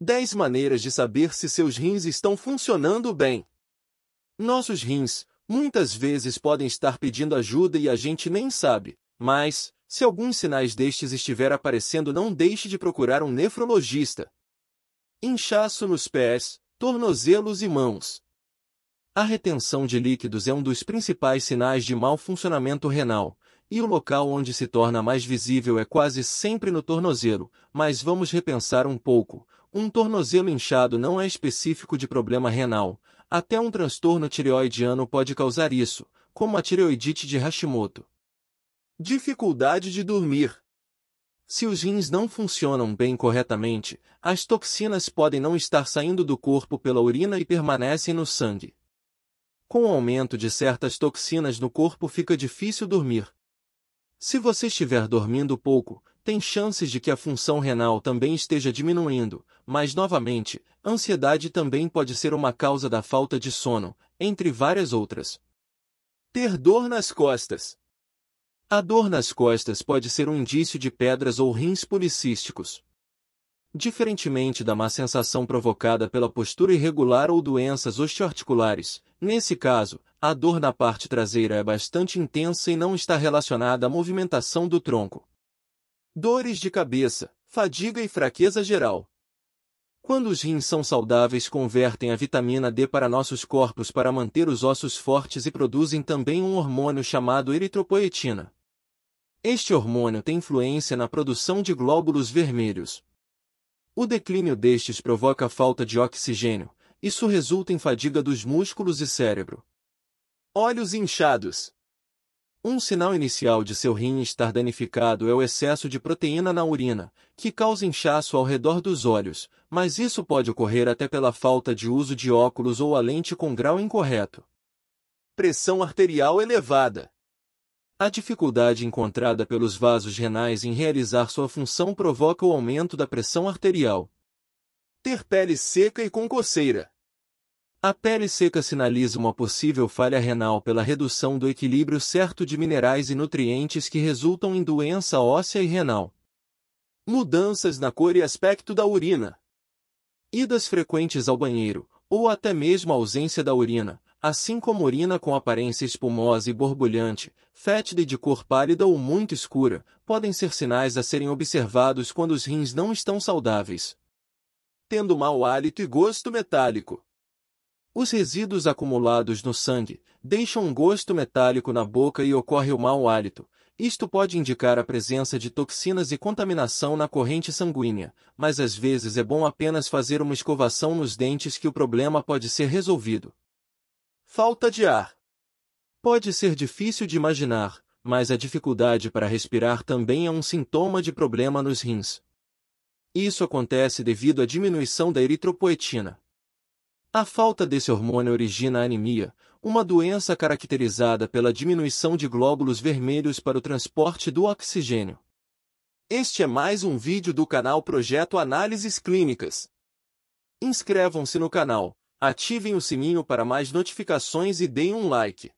10 maneiras de saber se seus rins estão funcionando bem. Nossos rins, muitas vezes podem estar pedindo ajuda e a gente nem sabe, mas, se alguns sinais destes estiver aparecendo, não deixe de procurar um nefrologista. Inchaço nos pés, tornozelos e mãos. A retenção de líquidos é um dos principais sinais de mau funcionamento renal, e o local onde se torna mais visível é quase sempre no tornozelo, mas vamos repensar um pouco. Um tornozelo inchado não é específico de problema renal, até um transtorno tireoidiano pode causar isso, como a tireoidite de Hashimoto. Dificuldade de dormir. Se os rins não funcionam bem corretamente, as toxinas podem não estar saindo do corpo pela urina e permanecem no sangue. Com o aumento de certas toxinas no corpo fica difícil dormir. Se você estiver dormindo pouco, tem chances de que a função renal também esteja diminuindo, mas novamente, ansiedade também pode ser uma causa da falta de sono, entre várias outras. Ter dor nas costas. A dor nas costas pode ser um indício de pedras ou rins policísticos. Diferentemente da má sensação provocada pela postura irregular ou doenças osteoarticulares, nesse caso, a dor na parte traseira é bastante intensa e não está relacionada à movimentação do tronco. Dores de cabeça, fadiga e fraqueza geral. Quando os rins são saudáveis, convertem a vitamina D para nossos corpos para manter os ossos fortes e produzem também um hormônio chamado eritropoetina. Este hormônio tem influência na produção de glóbulos vermelhos, o declínio destes provoca falta de oxigênio, isso resulta em fadiga dos músculos e cérebro. Olhos inchados. Um sinal inicial de seu rim estar danificado é o excesso de proteína na urina, que causa inchaço ao redor dos olhos, mas isso pode ocorrer até pela falta de uso de óculos ou a lente com grau incorreto. Pressão arterial elevada. A dificuldade encontrada pelos vasos renais em realizar sua função provoca o aumento da pressão arterial. Ter pele seca e com coceira. A pele seca sinaliza uma possível falha renal pela redução do equilíbrio certo de minerais e nutrientes que resultam em doença óssea e renal. Mudanças na cor e aspecto da urina. Idas frequentes ao banheiro, ou até mesmo a ausência da urina, assim como urina com aparência espumosa e borbulhante, fétida e de cor pálida ou muito escura, podem ser sinais a serem observados quando os rins não estão saudáveis. Tendo mau hálito e gosto metálico. Os resíduos acumulados no sangue deixam um gosto metálico na boca e ocorre o mau hálito. Isto pode indicar a presença de toxinas e contaminação na corrente sanguínea, mas às vezes é bom apenas fazer uma escovação nos dentes que o problema pode ser resolvido. Falta de ar. Pode ser difícil de imaginar, mas a dificuldade para respirar também é um sintoma de problema nos rins. Isso acontece devido à diminuição da eritropoetina. A falta desse hormônio origina a anemia, uma doença caracterizada pela diminuição de glóbulos vermelhos para o transporte do oxigênio. Este é mais um vídeo do canal Projeto Análises Clínicas. Inscrevam-se no canal, Ativem o sininho para mais notificações e deem um like.